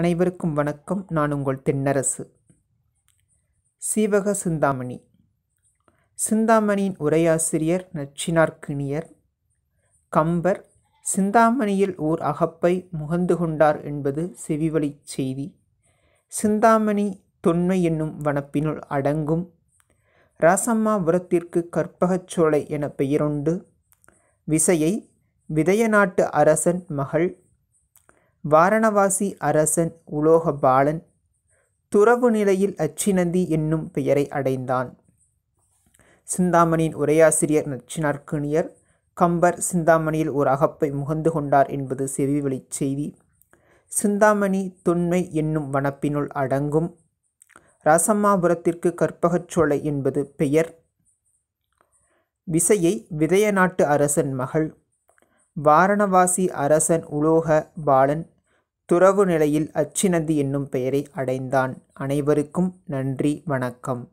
அனைவருக்கும் வணக்கம் நான் உங்கள் தென்னரசு சீவக சிந்தாமணி சிந்தாமணியின் உரையாசிரியர் நச்சினார்க்கிணியர் கம்பர் சிந்தாமணியில் ஓர் அகப்பை முகந்து கொண்டார் என்பது செவிவழி செய்தி சிந்தாமணி தொன்மை என்னும் வனப்பினுள் அடங்கும் ராசம்மா புரத்திற்கு கற்பகச்சோலை என பெயருண்டு விசையை விதய நாட்டு அரசன் மகள் வாரணவாசி அரசன் உலோகபாலன் துறவு நிலையில் அச்சினந்தி என்னும் பெயரை அடைந்தான் சிந்தாமணியின் உரையாசிரியர் நச்சினார்க்கணியர் கம்பர் சிந்தாமணியில் ஒரு அகப்பை முகந்து கொண்டார் என்பது செவிவழி செய்தி சிந்தாமணி தொன்மை என்னும் வனப்பினுள் அடங்கும் ராசம்மாபுரத்திற்கு கற்பகச்சோலை என்பது பெயர் விசையை விதய நாட்டு அரசன் மகள் வாரணவாசி அரசன் உலோக பாலன் துறவு நிலையில் அச்சினது என்னும் பெயரை அடைந்தான் அனைவருக்கும் நன்றி வணக்கம்